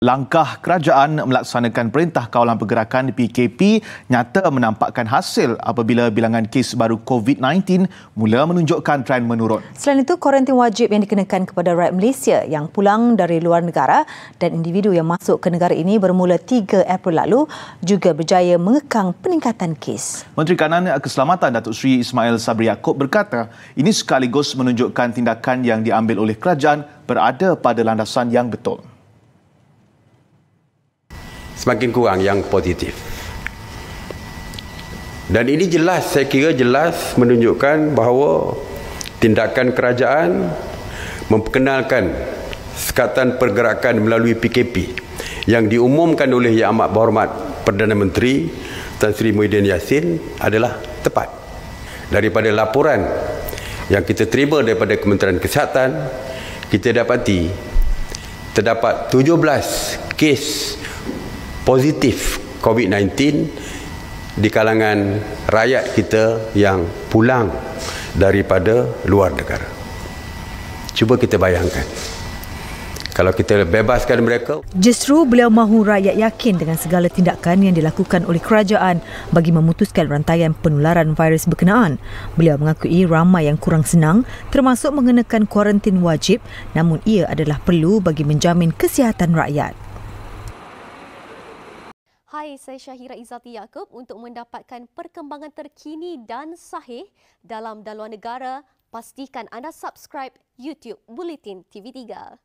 Langkah kerajaan melaksanakan perintah kawalan pergerakan PKP nyata menampakkan hasil apabila bilangan kes baru COVID-19 mula menunjukkan tren menurun. Selain itu, kuarantin wajib yang dikenakan kepada rakyat Malaysia yang pulang dari luar negara dan individu yang masuk ke negara ini bermula 3 April lalu juga berjaya mengekang peningkatan kes. Menteri Kanan Keselamatan Datuk Seri Ismail Sabri Yaakob berkata, ini sekaligus menunjukkan tindakan yang diambil oleh kerajaan berada pada landasan yang betul semakin kurang yang positif. Dan ini jelas, saya kira jelas menunjukkan bahawa tindakan kerajaan memperkenalkan sekatan pergerakan melalui PKP yang diumumkan oleh Yang Amat Berhormat Perdana Menteri Tan Sri Muhyiddin Yassin adalah tepat. Daripada laporan yang kita terima daripada Kementerian Kesihatan, kita dapati terdapat 17 kes positif COVID-19 di kalangan rakyat kita yang pulang daripada luar negara. Cuba kita bayangkan. Kalau kita bebaskan mereka. Justru beliau mahu rakyat yakin dengan segala tindakan yang dilakukan oleh kerajaan bagi memutuskan rantaian penularan virus berkenaan. Beliau mengakui ramai yang kurang senang termasuk mengenakan kuarantin wajib namun ia adalah perlu bagi menjamin kesihatan rakyat. Hai, saya Syahira Izzati Yaakob untuk mendapatkan perkembangan terkini dan sahih dalam daluan negara. Pastikan anda subscribe YouTube Bulletin TV3.